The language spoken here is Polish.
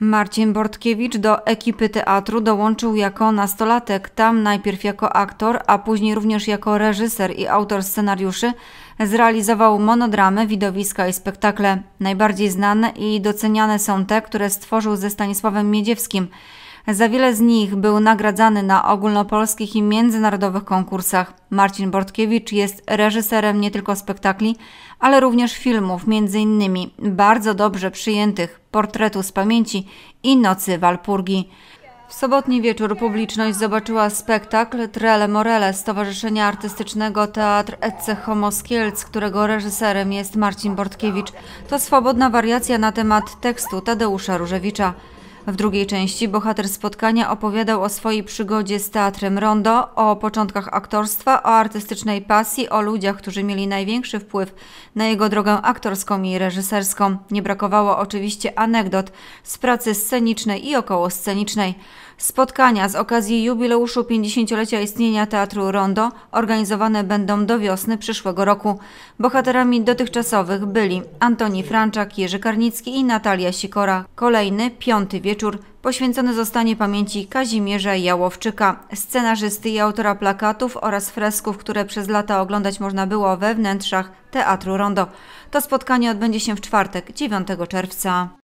Marcin Bortkiewicz do ekipy teatru dołączył jako nastolatek, tam najpierw jako aktor, a później również jako reżyser i autor scenariuszy, zrealizował monodramy, widowiska i spektakle. Najbardziej znane i doceniane są te, które stworzył ze Stanisławem Miedziewskim – za wiele z nich był nagradzany na ogólnopolskich i międzynarodowych konkursach. Marcin Bortkiewicz jest reżyserem nie tylko spektakli, ale również filmów, m.in. bardzo dobrze przyjętych Portretu z pamięci i Nocy Walpurgi. W sobotni wieczór publiczność zobaczyła spektakl Trele Morele Stowarzyszenia Artystycznego Teatr Ecce Homo Skielc, którego reżyserem jest Marcin Bortkiewicz. To swobodna wariacja na temat tekstu Tadeusza Różewicza. W drugiej części bohater spotkania opowiadał o swojej przygodzie z teatrem Rondo, o początkach aktorstwa, o artystycznej pasji, o ludziach, którzy mieli największy wpływ na jego drogę aktorską i reżyserską. Nie brakowało oczywiście anegdot z pracy scenicznej i scenicznej. Spotkania z okazji jubileuszu 50-lecia istnienia Teatru Rondo organizowane będą do wiosny przyszłego roku. Bohaterami dotychczasowych byli Antoni Franczak, Jerzy Karnicki i Natalia Sikora. Kolejny, piąty wieczór poświęcony zostanie pamięci Kazimierza Jałowczyka, scenarzysty i autora plakatów oraz fresków, które przez lata oglądać można było we wnętrzach Teatru Rondo. To spotkanie odbędzie się w czwartek, 9 czerwca.